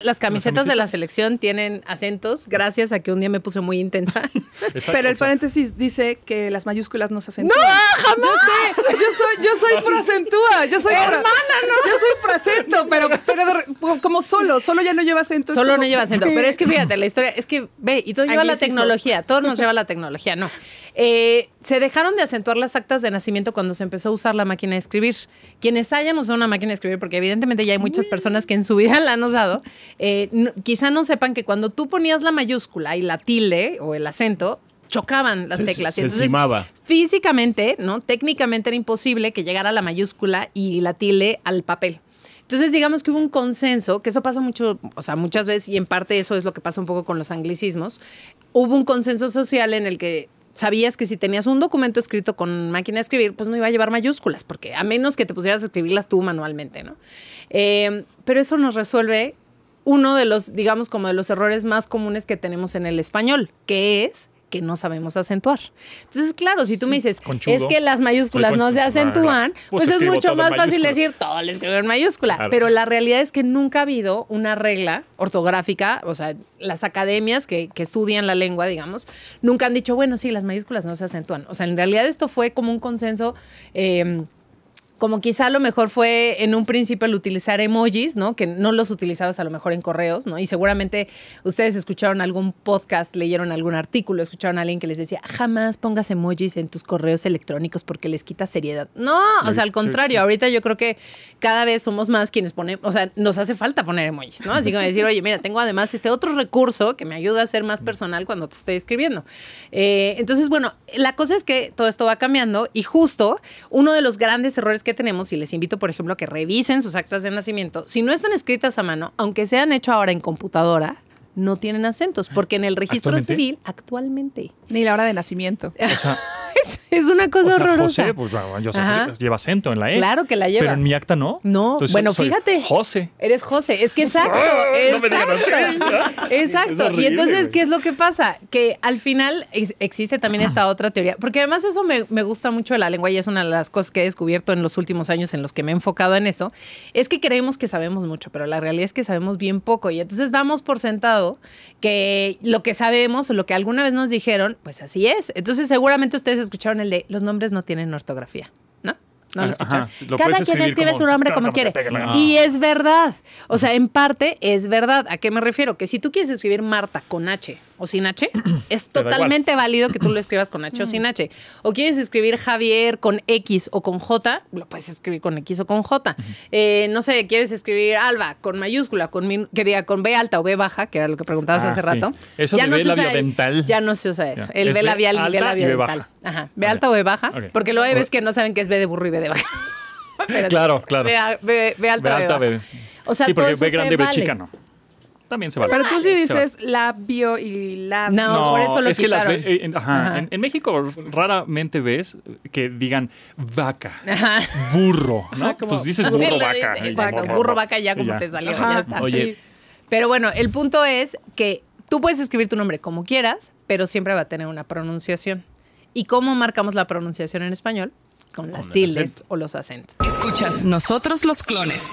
Las camisetas de la selección tienen acentos, gracias a que un día me puse muy intensa. Pero el paréntesis dice que las mayúsculas no se acentúan. ¡No, jamás! Yo sé, yo soy, yo soy ah, yo soy Hermana, no. Yo soy proacento, pero, como solo, solo ya no lleva acento. Solo no lleva acento. Pero es que fíjate, la historia, es que ve, y todo lleva la tecnología, todo nos lleva la tecnología, no. Eh, se dejaron de acentuar las actas de nacimiento cuando se empezó a usar la máquina de escribir. Quienes hayan usado una máquina de escribir, porque evidentemente ya hay muchas mm. personas que en su vida la han usado, eh, quizá no sepan que cuando tú ponías la mayúscula y la tilde o el acento, chocaban las teclas. físicamente, ¿no? Técnicamente era imposible que llegara la mayúscula y la tilde al papel. Entonces, digamos que hubo un consenso, que eso pasa mucho, o sea, muchas veces, y en parte eso es lo que pasa un poco con los anglicismos, hubo un consenso social en el que sabías que si tenías un documento escrito con máquina de escribir, pues no iba a llevar mayúsculas, porque a menos que te pusieras a escribirlas tú manualmente, ¿no? Eh, pero eso nos resuelve uno de los, digamos, como de los errores más comunes que tenemos en el español, que es que no sabemos acentuar. Entonces, claro, si tú me dices, es que las mayúsculas no se acentúan, pues, pues, es mucho más fácil decir, todo lo escribo en mayúscula. Pero la realidad es que nunca ha habido una regla ortográfica, o sea, las academias que, estudian la lengua, digamos, nunca han dicho, bueno, sí, las mayúsculas no se acentúan. O sea, en realidad esto fue como un consenso... Em, como quizá lo mejor fue en un principio el utilizar emojis, ¿no? Que no los utilizabas a lo mejor en correos, ¿no? Y seguramente ustedes escucharon algún podcast, leyeron algún artículo, escucharon a alguien que les decía, jamás pongas emojis en tus correos electrónicos porque les quita seriedad. No, o sea, al contrario, ahorita yo creo que cada vez somos más quienes ponen, o sea, nos hace falta poner emojis, ¿no? Así como decir, oye, mira, tengo además este otro recurso que me ayuda a ser más personal cuando te estoy escribiendo. Eh, entonces, bueno, la cosa es que todo esto va cambiando y justo uno de los grandes errores que tenemos, y les invito, por ejemplo, a que revisen sus actas de nacimiento, si no están escritas a mano, aunque sean hecho ahora en computadora, no tienen acentos, porque en el registro civil, actualmente. Ni la hora de nacimiento. Es una cosa o horrorosa. José, pues yo sé, lleva acento en la E. Claro que la lleva. Pero en mi acta no. No, bueno, fíjate. José. Eres José. Es que exacto. no me Exacto. y entonces, ¿qué es lo que pasa? Que al final existe también esta otra teoría, porque además eso me, gusta mucho de la lengua y es una de las cosas que he descubierto en los últimos años en los que me he enfocado en eso. es que creemos que sabemos mucho, pero la realidad es que sabemos bien poco y entonces damos por sentado que lo que sabemos o lo que alguna vez nos dijeron, pues así es. Entonces, seguramente ustedes escucharon el de los nombres no tienen ortografía, ¿no? No lo escucharon. Cada quien escribe su nombre como, quiere. Y ah. es verdad. O sea, en parte es verdad. ¿A qué me refiero? Que si tú quieres escribir Marta con H o sin H, es totalmente válido que tú lo escribas con H o mm. sin H. O quieres escribir Javier con X o con J, lo puedes escribir con X o con J. Eh, no sé, quieres escribir Alba con mayúscula, con que diga con B alta o B baja, que era lo que preguntabas ah, hace rato. Eso ya de no B Ya no se usa eso. El B labial y B Ajá. B alta o B baja. Porque luego hay veces que no saben que es B de burro y B de baja. claro, claro. B, alta, B, baja. O sea, sí, porque B grande y B chica no también se vale. Pero tú sí dices labio y labio. No, por eso lo es que las eh, en, ajá, En, México raramente ves que digan vaca, burro, ¿no? pues dices burro, vaca. burro, vaca ya como te salió, ya Pero bueno, el punto es que tú puedes escribir tu nombre como quieras, pero siempre va a tener una pronunciación. ¿Y cómo marcamos la pronunciación en español? Con, las tildes o los acentos. Escuchas, nosotros los clones.